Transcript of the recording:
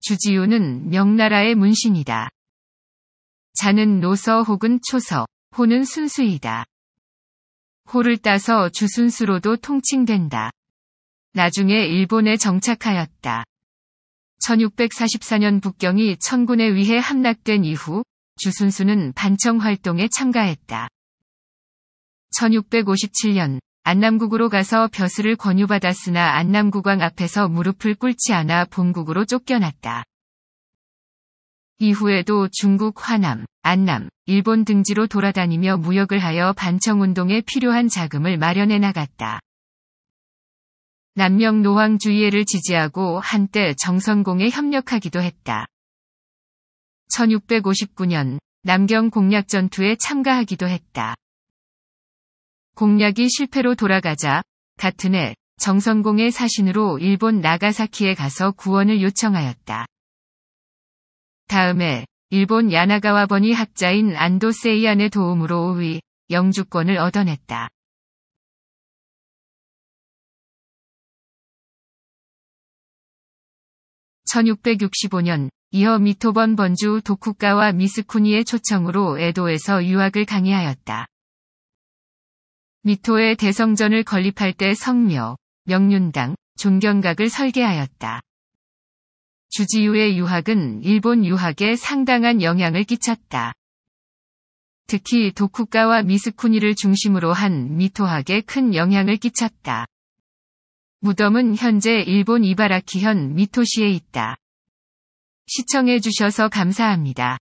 주지우는 명나라의 문신이다. 자는 노서 혹은 초서, 호는 순수이다. 호를 따서 주순수로도 통칭된다. 나중에 일본에 정착하였다. 1644년 북경이 천군에 의해 함락된 이후 주순수는 반청 활동에 참가했다. 1657년 안남국으로 가서 벼슬을 권유받았으나 안남국왕 앞에서 무릎을 꿇지 않아 본국으로 쫓겨났다. 이후에도 중국 화남, 안남, 일본 등지로 돌아다니며 무역을 하여 반청운동에 필요한 자금을 마련해 나갔다. 남명 노황 주의회를 지지하고 한때 정선공에 협력하기도 했다. 1659년 남경 공략 전투에 참가하기도 했다. 공략이 실패로 돌아가자 같은 해 정선공의 사신으로 일본 나가사키에 가서 구원을 요청하였다. 다음해 일본 야나가와번이 학자인 안도 세이안의 도움으로 5위 영주권을 얻어냈다. (1665년) 이어 미토번 번주 도쿠가와 미스쿠니의 초청으로 에도에서 유학을 강의하였다. 미토의 대성전을 건립할 때 성묘, 명륜당, 존경각을 설계하였다. 주지유의 유학은 일본 유학에 상당한 영향을 끼쳤다. 특히 도쿠가와 미스쿠니를 중심으로 한 미토학에 큰 영향을 끼쳤다. 무덤은 현재 일본 이바라키현 미토시에 있다. 시청해주셔서 감사합니다.